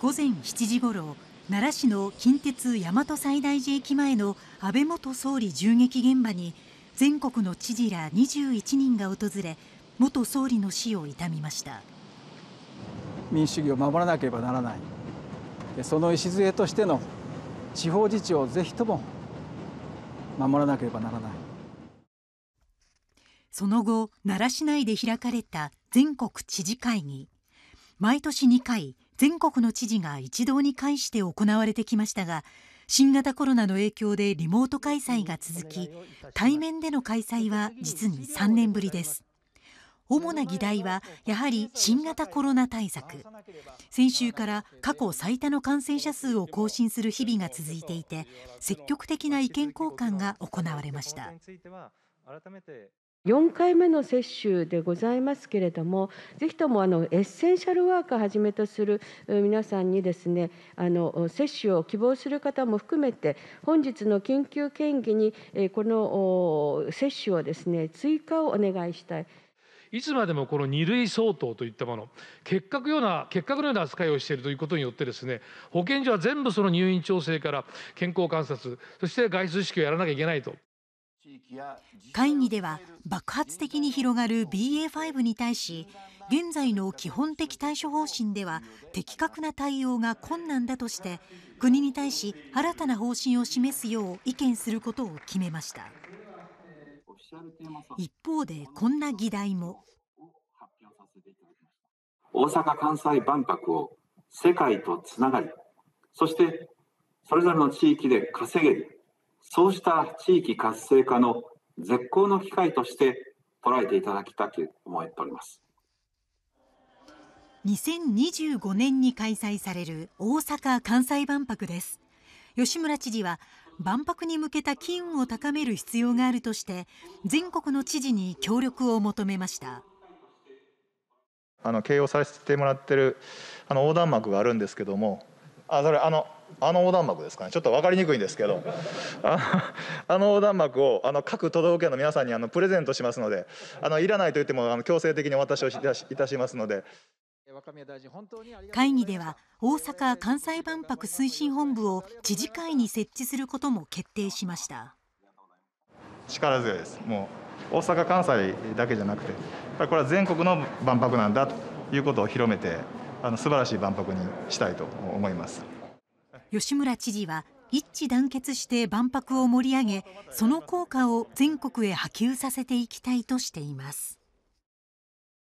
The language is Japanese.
午前7時ごろ奈良市の近鉄大和西大寺駅前の安倍元総理銃撃現場に全国の知事ら21人が訪れ元総理の死を悼みました民主主義を守らなければならないその礎としての地方自治をぜひとも守らなければならないその後奈良市内で開かれた全国知事会議毎年2回全国の知事が一堂に会して行われてきましたが新型コロナの影響でリモート開催が続き対面での開催は実に3年ぶりです主な議題はやはり新型コロナ対策先週から過去最多の感染者数を更新する日々が続いていて積極的な意見交換が行われました4回目の接種でございますけれども、ぜひともエッセンシャルワーカーはじめとする皆さんにですね、接種を希望する方も含めて、本日の緊急県議にこの接種をですね、追加をお願いしたい。いつまでもこの2類相当といったもの、結核ような、結核のような扱いをしているということによってですね、保健所は全部その入院調整から健康観察、そして外出式をやらなきゃいけないと。会議では爆発的に広がる BA.5 に対し現在の基本的対処方針では的確な対応が困難だとして国に対し新たな方針を示すよう意見することを決めました一方でこんな議題も大阪・関西万博を世界とつながりそしてそれぞれの地域で稼げるそうした地域活性化の絶好の機会として捉えていただきたく思っております2025年に開催される大阪・関西万博です吉村知事は万博に向けた機運を高める必要があるとして全国の知事に協力を求めましたあの形容させてもらってるあの横断幕があるんですけどもあそれあのあの横断幕ですかねちょっと分かりにくいんですけどあの横断幕をあの各都道府県の皆さんにあのプレゼントしますのであのいらないと言ってもあの強制的にお渡しをいたしいたしますので。会議では大阪・関西万博推進本部を知事会に設置することも決定しました力強いですもう大阪・関西だけじゃなくてこれは全国の万博なんだということを広めてあの素晴らしい万博にしたいと思います。吉村知事は一致団結して万博を盛り上げその効果を全国へ波及させていきたいとしています